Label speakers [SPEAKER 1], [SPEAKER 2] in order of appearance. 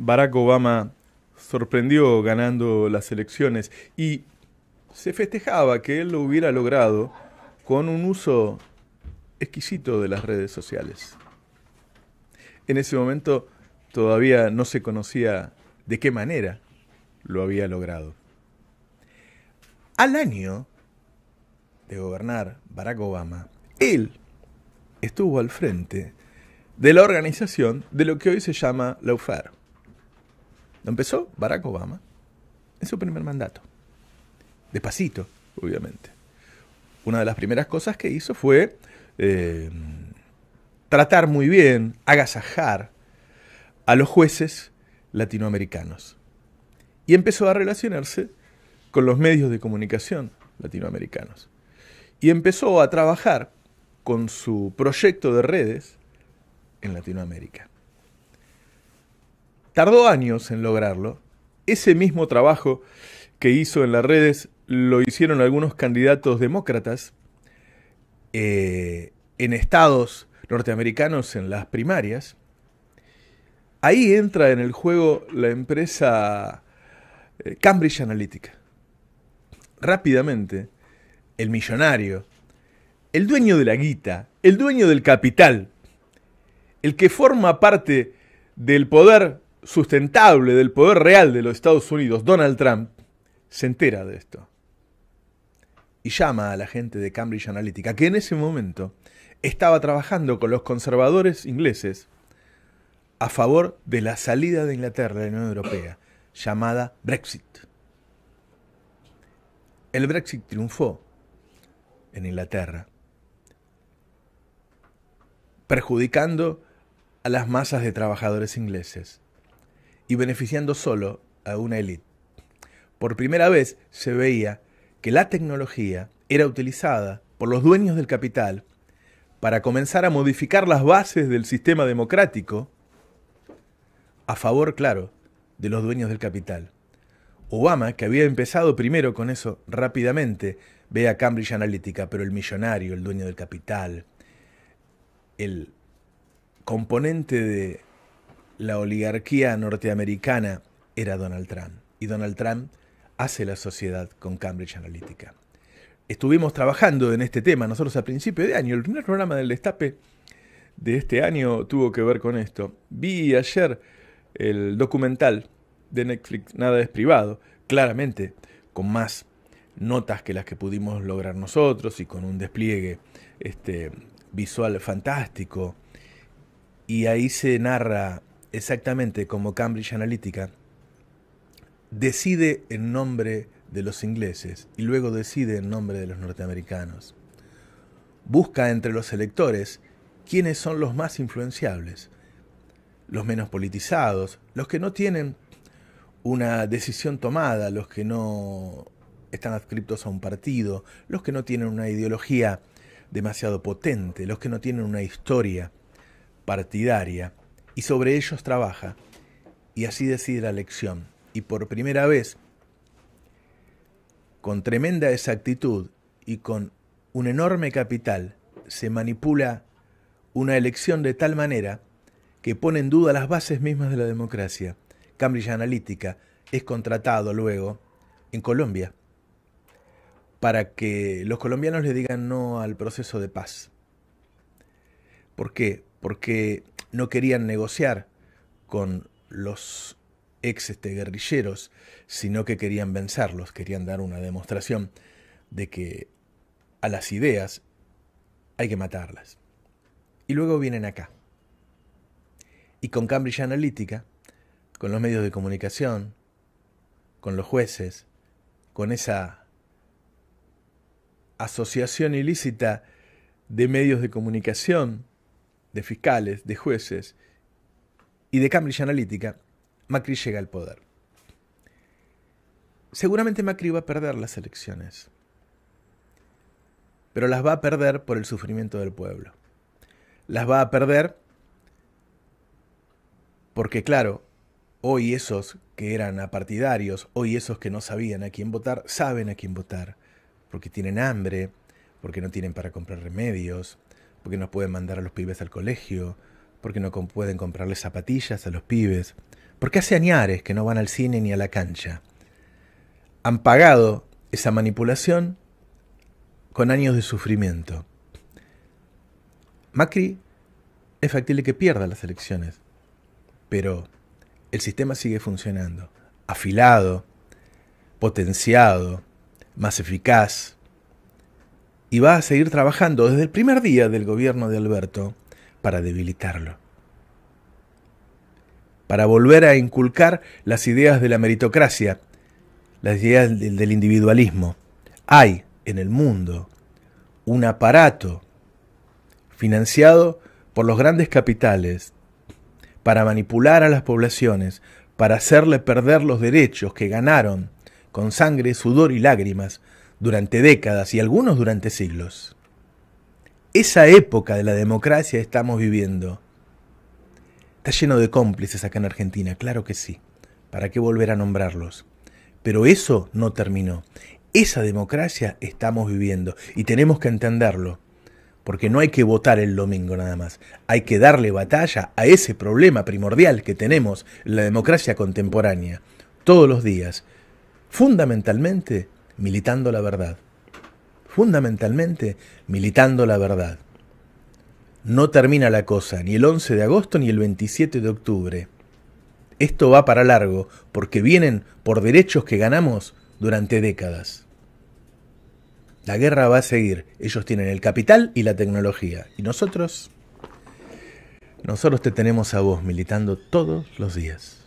[SPEAKER 1] Barack Obama sorprendió ganando las elecciones y se festejaba que él lo hubiera logrado con un uso exquisito de las redes sociales. En ese momento todavía no se conocía de qué manera lo había logrado. Al año de gobernar Barack Obama, él estuvo al frente de la organización de lo que hoy se llama la empezó Barack Obama en su primer mandato. Despacito, obviamente. Una de las primeras cosas que hizo fue eh, tratar muy bien, agasajar a los jueces latinoamericanos. Y empezó a relacionarse con los medios de comunicación latinoamericanos. Y empezó a trabajar con su proyecto de redes en Latinoamérica. Tardó años en lograrlo. Ese mismo trabajo que hizo en las redes lo hicieron algunos candidatos demócratas eh, en estados norteamericanos en las primarias. Ahí entra en el juego la empresa eh, Cambridge Analytica. Rápidamente, el millonario, el dueño de la guita, el dueño del capital, el que forma parte del poder sustentable del poder real de los Estados Unidos, Donald Trump, se entera de esto. Y llama a la gente de Cambridge Analytica, que en ese momento estaba trabajando con los conservadores ingleses a favor de la salida de Inglaterra de la Unión Europea, llamada Brexit. El Brexit triunfó en Inglaterra, perjudicando a las masas de trabajadores ingleses y beneficiando solo a una élite. Por primera vez se veía que la tecnología era utilizada por los dueños del capital para comenzar a modificar las bases del sistema democrático a favor, claro, de los dueños del capital. Obama, que había empezado primero con eso rápidamente, ve a Cambridge Analytica, pero el millonario, el dueño del capital, el componente de la oligarquía norteamericana era Donald Trump. Y Donald Trump hace la sociedad con Cambridge Analytica. Estuvimos trabajando en este tema nosotros a principio de año. El primer programa del destape de este año tuvo que ver con esto. Vi ayer el documental de Netflix, Nada es privado, claramente con más notas que las que pudimos lograr nosotros y con un despliegue este, visual fantástico. Y ahí se narra exactamente como Cambridge Analytica, decide en nombre de los ingleses y luego decide en nombre de los norteamericanos. Busca entre los electores quiénes son los más influenciables, los menos politizados, los que no tienen una decisión tomada, los que no están adscriptos a un partido, los que no tienen una ideología demasiado potente, los que no tienen una historia partidaria y sobre ellos trabaja. Y así decide la elección. Y por primera vez, con tremenda exactitud y con un enorme capital, se manipula una elección de tal manera que pone en duda las bases mismas de la democracia. Cambridge Analytica es contratado luego en Colombia para que los colombianos le digan no al proceso de paz. ¿Por qué? Porque no querían negociar con los ex este, guerrilleros, sino que querían vencerlos, querían dar una demostración de que a las ideas hay que matarlas. Y luego vienen acá. Y con Cambridge Analytica, con los medios de comunicación, con los jueces, con esa asociación ilícita de medios de comunicación de fiscales, de jueces y de Cambridge Analytica, Macri llega al poder. Seguramente Macri va a perder las elecciones, pero las va a perder por el sufrimiento del pueblo. Las va a perder porque, claro, hoy esos que eran apartidarios, hoy esos que no sabían a quién votar, saben a quién votar, porque tienen hambre, porque no tienen para comprar remedios, porque no pueden mandar a los pibes al colegio, porque no pueden comprarles zapatillas a los pibes, porque hace añares que no van al cine ni a la cancha. Han pagado esa manipulación con años de sufrimiento. Macri es factible que pierda las elecciones, pero el sistema sigue funcionando, afilado, potenciado, más eficaz, y va a seguir trabajando desde el primer día del gobierno de Alberto para debilitarlo. Para volver a inculcar las ideas de la meritocracia, las ideas del individualismo. Hay en el mundo un aparato financiado por los grandes capitales para manipular a las poblaciones, para hacerle perder los derechos que ganaron con sangre, sudor y lágrimas durante décadas y algunos durante siglos. Esa época de la democracia estamos viviendo. Está lleno de cómplices acá en Argentina, claro que sí. ¿Para qué volver a nombrarlos? Pero eso no terminó. Esa democracia estamos viviendo y tenemos que entenderlo. Porque no hay que votar el domingo nada más. Hay que darle batalla a ese problema primordial que tenemos, la democracia contemporánea, todos los días. Fundamentalmente militando la verdad. Fundamentalmente, militando la verdad. No termina la cosa ni el 11 de agosto ni el 27 de octubre. Esto va para largo porque vienen por derechos que ganamos durante décadas. La guerra va a seguir. Ellos tienen el capital y la tecnología. ¿Y nosotros? Nosotros te tenemos a vos militando todos los días.